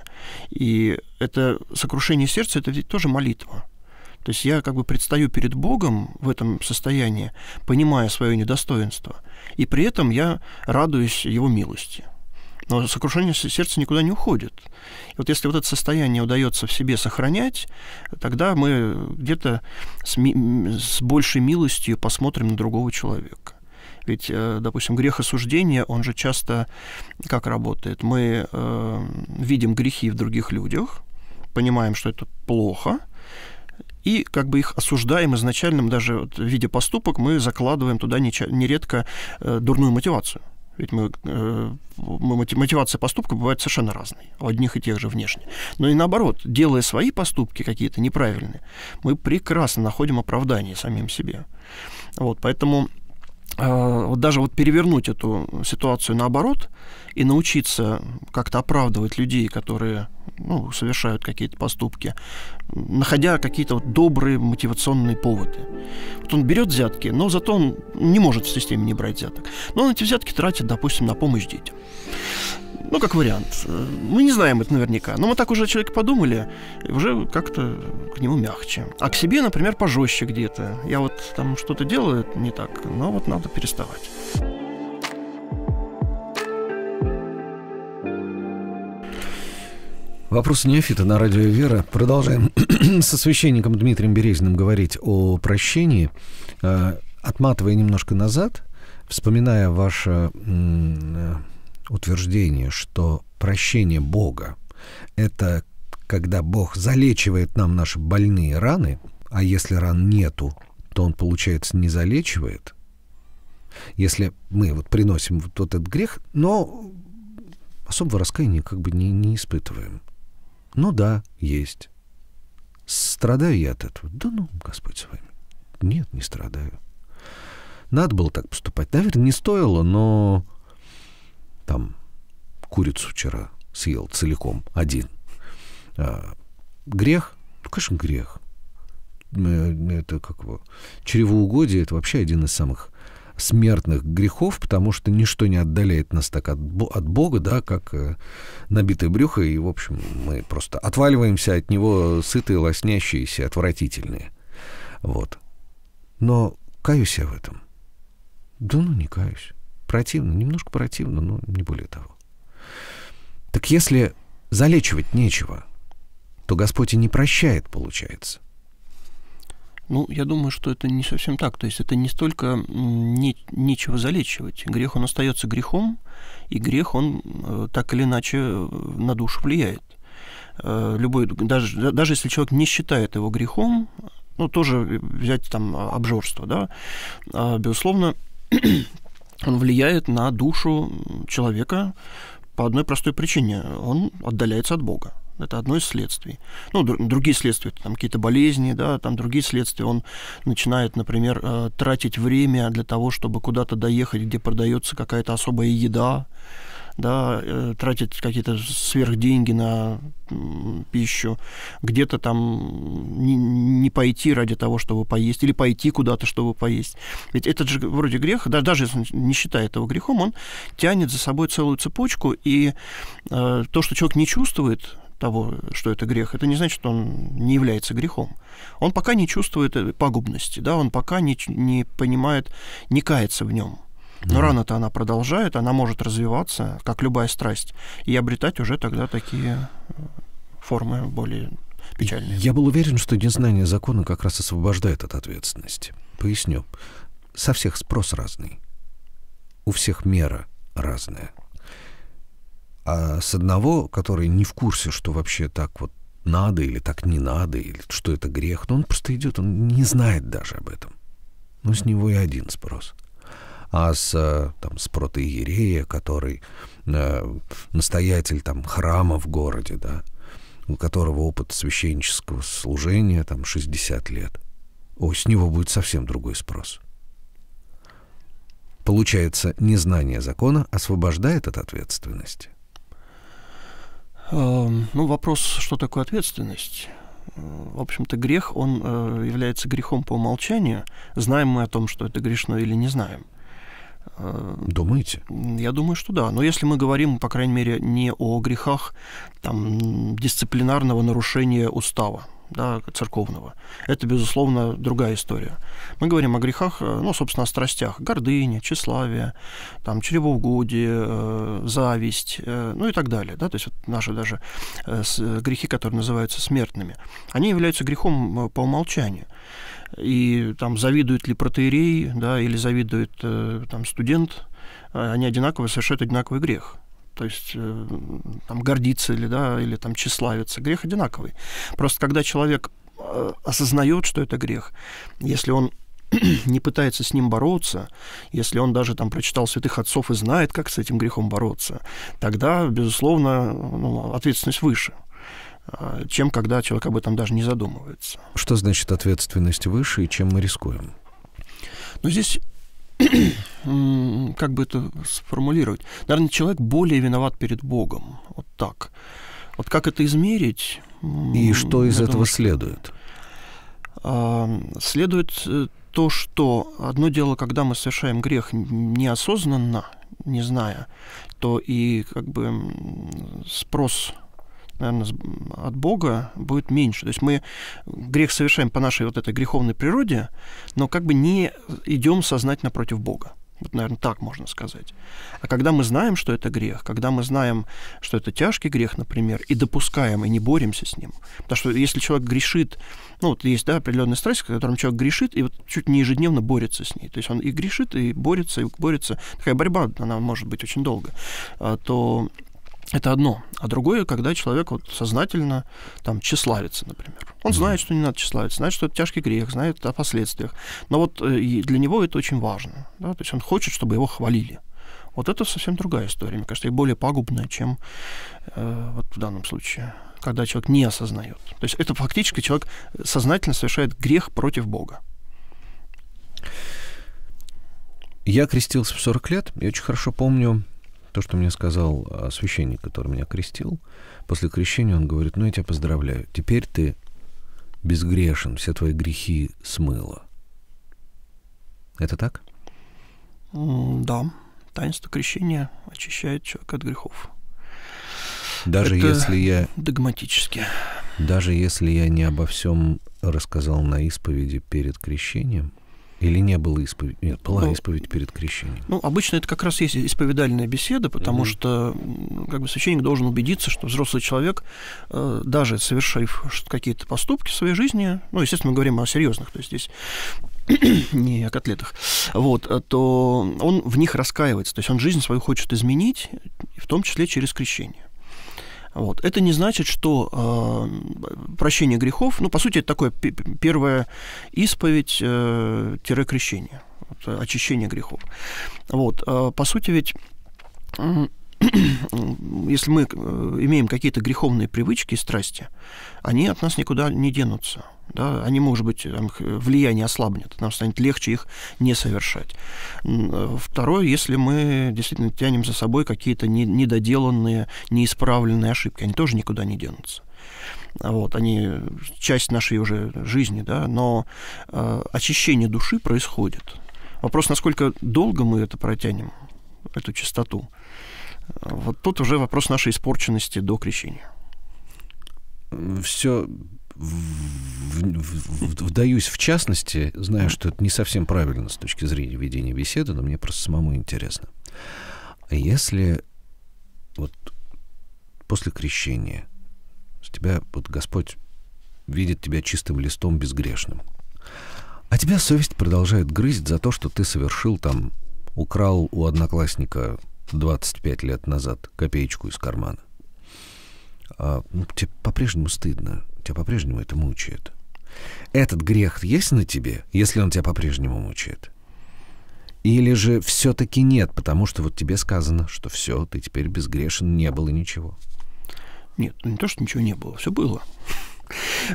И это сокрушение сердца, это ведь тоже молитва. То есть я как бы предстаю перед Богом в этом состоянии, понимая свое недостоинство, и при этом я радуюсь Его милости но сокрушение сердца никуда не уходит. И вот если вот это состояние удается в себе сохранять, тогда мы где-то с, ми- с большей милостью посмотрим на другого человека. Ведь, э, допустим, грех осуждения, он же часто как работает? Мы э, видим грехи в других людях, понимаем, что это плохо, и как бы их осуждаем изначально, даже вот в виде поступок мы закладываем туда нередко э, дурную мотивацию. Ведь мы, э, мотивация поступка бывает совершенно разной, у одних и тех же внешне. Но и наоборот, делая свои поступки какие-то неправильные, мы прекрасно находим оправдание самим себе. Вот, поэтому э, вот даже вот перевернуть эту ситуацию наоборот и научиться как-то оправдывать людей, которые ну, совершают какие-то поступки, находя какие-то вот добрые мотивационные поводы. Вот он берет взятки, но зато он не может в системе не брать взяток. Но он эти взятки тратит, допустим, на помощь детям. Ну, как вариант. Мы не знаем это наверняка, но мы так уже о человеке подумали, и уже как-то к нему мягче. А к себе, например, пожестче где-то. Я вот там что-то делаю не так, но вот надо переставать. Вопрос неофита на радио «Вера». Продолжаем [clears throat] со священником Дмитрием Березиным говорить о прощении. Э, отматывая немножко назад, вспоминая ваше утверждение, что прощение Бога — это когда Бог залечивает нам наши больные раны, а если ран нету, то он, получается, не залечивает. Если мы вот приносим вот этот грех, но особого раскаяния как бы не, не испытываем — ну да, есть. Страдаю я от этого? Да ну, Господь с вами. Нет, не страдаю. Надо было так поступать. Наверное, не стоило, но там курицу вчера съел целиком, один. А, грех? Ну, конечно, грех. Э, это как его? Чревоугодие – это вообще один из самых смертных грехов, потому что ничто не отдаляет нас так от, от Бога, да, как э, набитое брюхо, и, в общем, мы просто отваливаемся от него сытые, лоснящиеся, отвратительные. Вот. Но каюсь я в этом. Да ну, не каюсь. Противно, немножко противно, но не более того. Так если залечивать нечего, то Господь и не прощает, получается. Ну, я думаю, что это не совсем так. То есть это не столько не, нечего залечивать. Грех, он остается грехом, и грех, он э, так или иначе э, на душу влияет. Э, любой, даже, даже если человек не считает его грехом, ну, тоже взять там обжорство, да, а, безусловно, [clears throat] он влияет на душу человека по одной простой причине. Он отдаляется от Бога. Это одно из следствий. Ну, другие следствия, там какие-то болезни, да, там другие следствия. Он начинает, например, э, тратить время для того, чтобы куда-то доехать, где продается какая-то особая еда, да, э, тратит какие-то сверхденьги на пищу, где-то там не, не пойти ради того, чтобы поесть, или пойти куда-то, чтобы поесть. Ведь этот же вроде грех, да, даже если не считает его грехом, он тянет за собой целую цепочку, и э, то, что человек не чувствует, того, что это грех, это не значит, что он не является грехом. Он пока не чувствует э, пагубности, да, он пока не, не понимает, не кается в нем. Но mm. рано-то она продолжает, она может развиваться, как любая страсть, и обретать уже тогда такие э, формы более печальные. Я был уверен, что незнание закона как раз освобождает от ответственности. Поясню. Со всех спрос разный. У всех мера разная а с одного, который не в курсе, что вообще так вот надо или так не надо, или что это грех, но он просто идет, он не знает даже об этом. Ну, с него и один спрос. А с, э, там, с протоиерея, который э, настоятель там, храма в городе, да, у которого опыт священнического служения там 60 лет, о, с него будет совсем другой спрос. Получается, незнание закона освобождает от ответственности. Эм, ну, вопрос, что такое ответственность? Э, в общем-то, грех, он э, является грехом по умолчанию. Знаем мы о том, что это грешно или не знаем. Э, Думаете? Я думаю, что да. Но если мы говорим, по крайней мере, не о грехах там, дисциплинарного нарушения устава, да, церковного. Это, безусловно, другая история. Мы говорим о грехах, э, ну, собственно, о страстях. Гордыня, тщеславие, там, чревоугодие, э, зависть, э, ну и так далее. Да? То есть вот наши даже грехи, которые называются смертными, они являются грехом по умолчанию. И там завидует ли протеерей, да, или завидует там, студент, они одинаково совершают одинаковый грех то есть э, там, гордиться или, да, или там, тщеславиться. Грех одинаковый. Просто когда человек э, осознает, что это грех, если он [clears throat] не пытается с ним бороться, если он даже там прочитал святых отцов и знает, как с этим грехом бороться, тогда, безусловно, ну, ответственность выше э, чем когда человек об этом даже не задумывается. Что значит ответственность выше и чем мы рискуем? Ну, здесь как бы это сформулировать? Наверное, человек более виноват перед Богом. Вот так. Вот как это измерить? И что из этого думаю, следует? А, следует э, то, что одно дело, когда мы совершаем грех неосознанно, не зная, то и как бы спрос наверное, от Бога будет меньше. То есть мы грех совершаем по нашей вот этой греховной природе, но как бы не идем сознательно против Бога. Вот, наверное, так можно сказать. А когда мы знаем, что это грех, когда мы знаем, что это тяжкий грех, например, и допускаем, и не боремся с ним. Потому что если человек грешит, ну вот есть да, определенная страсть, которым человек грешит, и вот чуть не ежедневно борется с ней. То есть он и грешит, и борется, и борется. Такая борьба, она может быть очень долго. А, то это одно. А другое, когда человек вот сознательно там тщеславится, например. Он знает, что не надо тщеславиться, знает, что это тяжкий грех, знает о последствиях. Но вот э, для него это очень важно. Да? То есть он хочет, чтобы его хвалили. Вот это совсем другая история, мне кажется, и более пагубная, чем э, вот в данном случае, когда человек не осознает. То есть это фактически человек э, сознательно совершает грех против Бога. Я крестился в 40 лет, и очень хорошо помню то, что мне сказал а, священник, который меня крестил, после крещения он говорит, ну я тебя поздравляю, теперь ты безгрешен, все твои грехи смыло. Это так? Да. Таинство крещения очищает человека от грехов. Даже Это если я... Догматически. Даже если я не обо всем рассказал на исповеди перед крещением – или не было исповеди, Нет, была ну, исповедь перед крещением. Ну, обычно это как раз есть исповедальная беседа, потому mm что как бы священник должен убедиться, что взрослый человек, э, даже совершив какие-то поступки в своей жизни, ну, естественно, мы говорим о серьезных, то есть здесь [coughs] не о котлетах, вот, э, то он в них раскаивается, то есть он жизнь свою хочет изменить, в том числе через крещение. Вот. Это не значит, что э, прощение грехов, ну, по сути, это такое первое исповедь-крещение, э, вот, очищение грехов. Вот. Э, по сути, ведь [clears throat] если мы э, имеем какие-то греховные привычки и страсти, они от нас никуда не денутся. Да? Они, может быть, там, э, влияние ослабнет, нам станет легче их не совершать. Э, второе, если мы действительно тянем за собой какие-то недоделанные, неисправленные ошибки, они тоже никуда не денутся. А вот, они часть нашей уже жизни, да, но э, очищение души происходит. Вопрос, насколько долго мы это протянем, эту чистоту. Вот тут уже вопрос нашей испорченности до крещения. Все вдаюсь в частности, знаю, что это не совсем правильно с точки зрения ведения беседы, но мне просто самому интересно. Если вот после крещения с тебя вот Господь видит тебя чистым листом безгрешным, а тебя совесть продолжает грызть за то, что ты совершил там, украл у одноклассника 25 лет назад копеечку из кармана. А, ну, тебе по-прежнему стыдно, тебя по-прежнему это мучает. Этот грех есть на тебе, если он тебя по-прежнему мучает? Или же все-таки нет, потому что вот тебе сказано, что все, ты теперь безгрешен, не было ничего. Нет, ну, не то, что ничего не было, все было.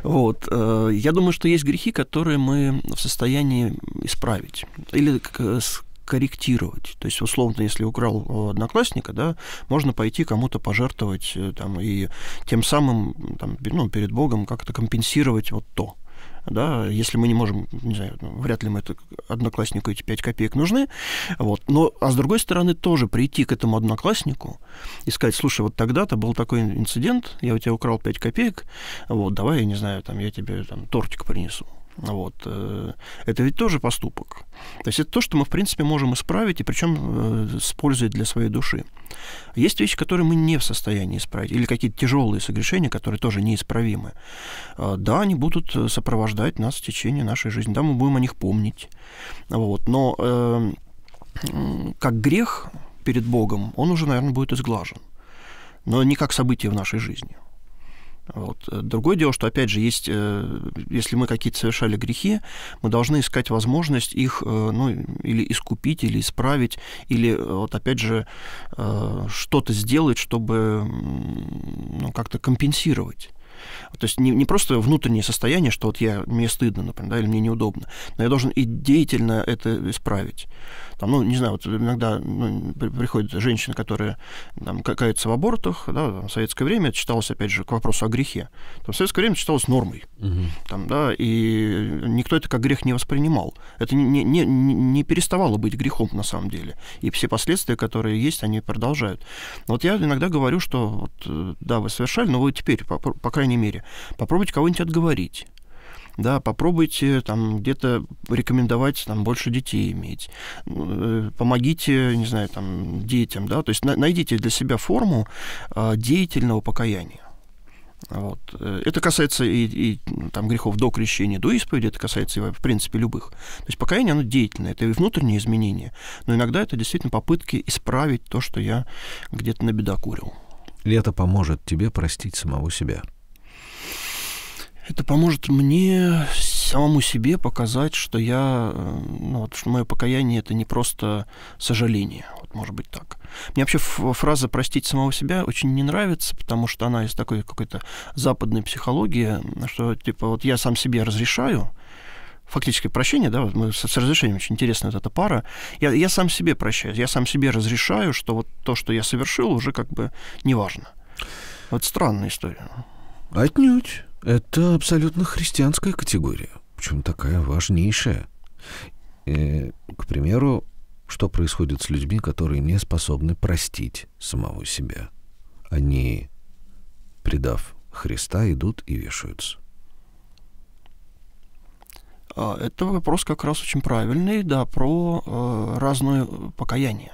Вот. Э, я думаю, что есть грехи, которые мы в состоянии исправить. Или э, корректировать. То есть, условно, если украл одноклассника, да, можно пойти кому-то пожертвовать э, там, и тем самым там, ну, перед Богом как-то компенсировать вот то да, если мы не можем, не знаю, ну, вряд ли мы это, однокласснику эти 5 копеек нужны, вот, но, а с другой стороны, тоже прийти к этому однокласснику и сказать, слушай, вот тогда-то был такой инцидент, я у тебя украл 5 копеек, вот, давай, я не знаю, там, я тебе там тортик принесу, вот. Э, это ведь тоже поступок. То есть это то, что мы, в принципе, можем исправить, и причем э, с пользой для своей души. Есть вещи, которые мы не в состоянии исправить, или какие-то тяжелые согрешения, которые тоже неисправимы. А, да, они будут э, сопровождать нас в течение нашей жизни, да, мы будем о них помнить. Вот. Но э, как грех перед Богом, он уже, наверное, будет изглажен, но не как событие в нашей жизни. Вот. Другое дело, что, опять же, есть, э, если мы какие-то совершали грехи, мы должны искать возможность их э, ну, или искупить, или исправить, или, э, вот, опять же, что-то сделать, чтобы ну, как-то компенсировать. То есть не, не просто внутреннее состояние, что вот я, мне стыдно, например, да, или мне неудобно, но я должен и деятельно это исправить. Там, ну, не знаю, вот иногда ну, приходят женщины, которые там, каются в абортах, да, там, в советское время это считалось, опять же, к вопросу о грехе. Там, в советское время это считалось нормой. Угу. Там, да, и никто это как грех не воспринимал. Это не, не, не не переставало быть грехом на самом деле. И все последствия, которые есть, они продолжают. Вот я иногда говорю, что вот, э, да, вы совершали, но вы теперь, по, по крайней крайней мере. Попробуйте кого-нибудь отговорить да, попробуйте там где-то рекомендовать там больше детей иметь, ну, э, помогите, не знаю, там детям, да, то есть на- найдите для себя форму э, деятельного покаяния. Вот. Э, это касается и, и там, грехов до крещения, до исповеди, это касается, и, в принципе, любых. То есть покаяние, оно деятельное, это и внутренние изменения, но иногда это действительно попытки исправить то, что я где-то набедокурил. И это поможет тебе простить самого себя. Это поможет мне самому себе показать, что я, э, ну, вот, что мое покаяние это не просто сожаление, вот, может быть так. Мне вообще фраза "простить самого себя" очень не нравится, потому что она из такой какой-то западной психологии, что типа вот я сам себе разрешаю, фактическое прощение, да, вот мы с, с разрешением очень интересная вот эта пара. Я, я сам себе прощаюсь, я сам себе разрешаю, что вот то, что я совершил, уже как бы неважно. Вот странная история. Отнюдь. Это абсолютно христианская категория, причем такая важнейшая. И, э, к примеру, что происходит с людьми, которые не способны простить самого себя. Они, предав Христа, идут и вешаются. А, это вопрос как раз очень правильный, да, про э, разное э, покаяние.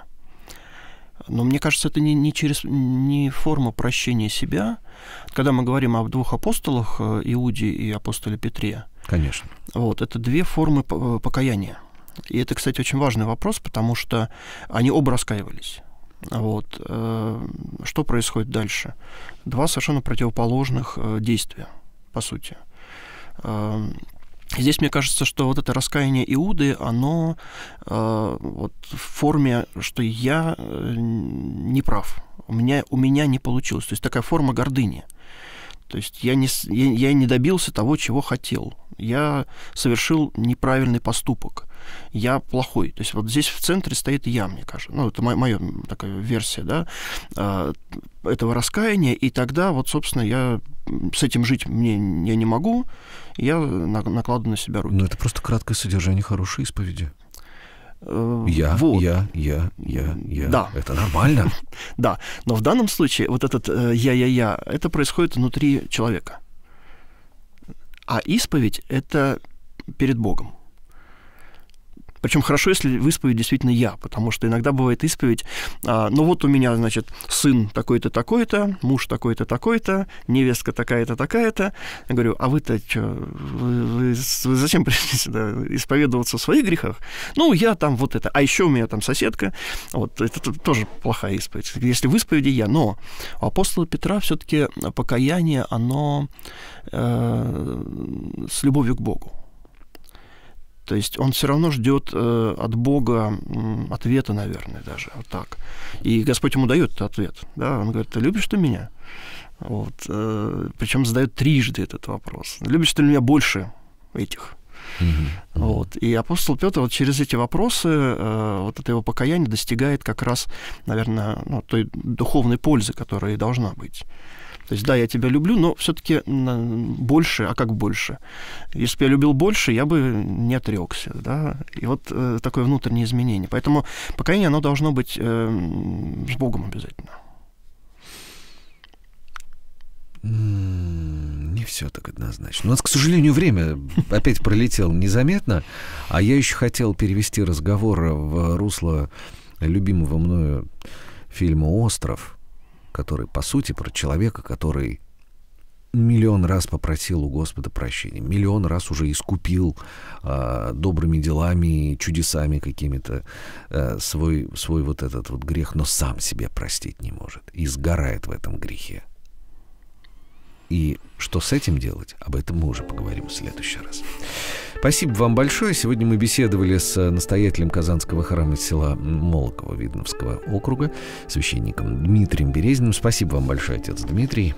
Но мне кажется, это не, не, через, не форма прощения себя. Когда мы говорим о двух апостолах, э, Иуде и апостоле Петре. Конечно. Вот, это две формы э, покаяния. И это, кстати, очень важный вопрос, потому что они оба раскаивались. Вот. Э, что происходит дальше? Два совершенно противоположных действия, по сути. Эм, Здесь мне кажется, что вот это раскаяние Иуды, оно э, вот в форме, что я э, не прав, у меня, у меня не получилось. То есть такая форма гордыни. То есть я не, я, я не добился того, чего хотел. Я совершил неправильный поступок. Я плохой. То есть вот здесь в центре стоит я, мне кажется. Ну, это моя, такая версия, да, э, этого раскаяния. И тогда вот, собственно, я с этим жить мне я не могу я накладываю на себя руки. Но ну, это просто краткое содержание хорошей исповеди. Э, я, вот. я, я, я, я. Да. Это нормально. [laughs] да. Но в данном случае вот этот я, я, я, это происходит внутри человека. А исповедь это перед Богом. Причем хорошо, если в исповедь действительно я, потому что иногда бывает исповедь, а, ну вот у меня, значит, сын такой-то, такой-то, муж такой-то, такой-то, невестка такая-то, такая-то. Я говорю, а вы-то что, вы, вы, вы зачем пришли сюда исповедоваться в своих грехах? Ну, я там вот это, а еще у меня там соседка. Вот это, это тоже плохая исповедь. Если в исповеди я, но у апостола Петра все-таки покаяние, оно э, с любовью к Богу. То есть он все равно ждет э, от Бога ответа, наверное, даже вот так. И Господь ему дает этот ответ. Да? Он говорит, ты любишь ты меня? Вот. Э, Причем задает трижды этот вопрос. Любишь ты меня больше этих? Вот. И апостол Петр вот через эти вопросы, э, вот это его покаяние достигает как раз, наверное, ну, той духовной пользы, которая и должна быть. То есть, да, я тебя люблю, но все-таки больше, а как больше? Если бы я любил больше, я бы не отрекся, да. И вот э, такое внутреннее изменение. Поэтому покаяние, оно должно быть э, с Богом обязательно. Не все так однозначно. У нас, к сожалению, время опять пролетело незаметно, а я еще хотел перевести разговор в русло любимого мною фильма «Остров», который, по сути, про человека, который миллион раз попросил у Господа прощения, миллион раз уже искупил э, добрыми делами, чудесами какими-то э, свой, свой вот этот вот грех, но сам себе простить не может и сгорает в этом грехе. И что с этим делать, об этом мы уже поговорим в следующий раз. Спасибо вам большое. Сегодня мы беседовали с э, настоятелем Казанского храма села Молокова Видновского округа, священником Дмитрием Березиным. Спасибо вам большое, отец Дмитрий.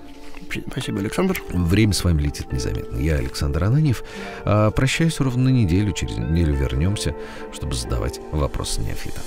Спасибо, Александр. Время с вами летит незаметно. Я Александр Ананьев. А прощаюсь ровно на неделю. Через неделю вернемся, чтобы задавать вопросы неофита.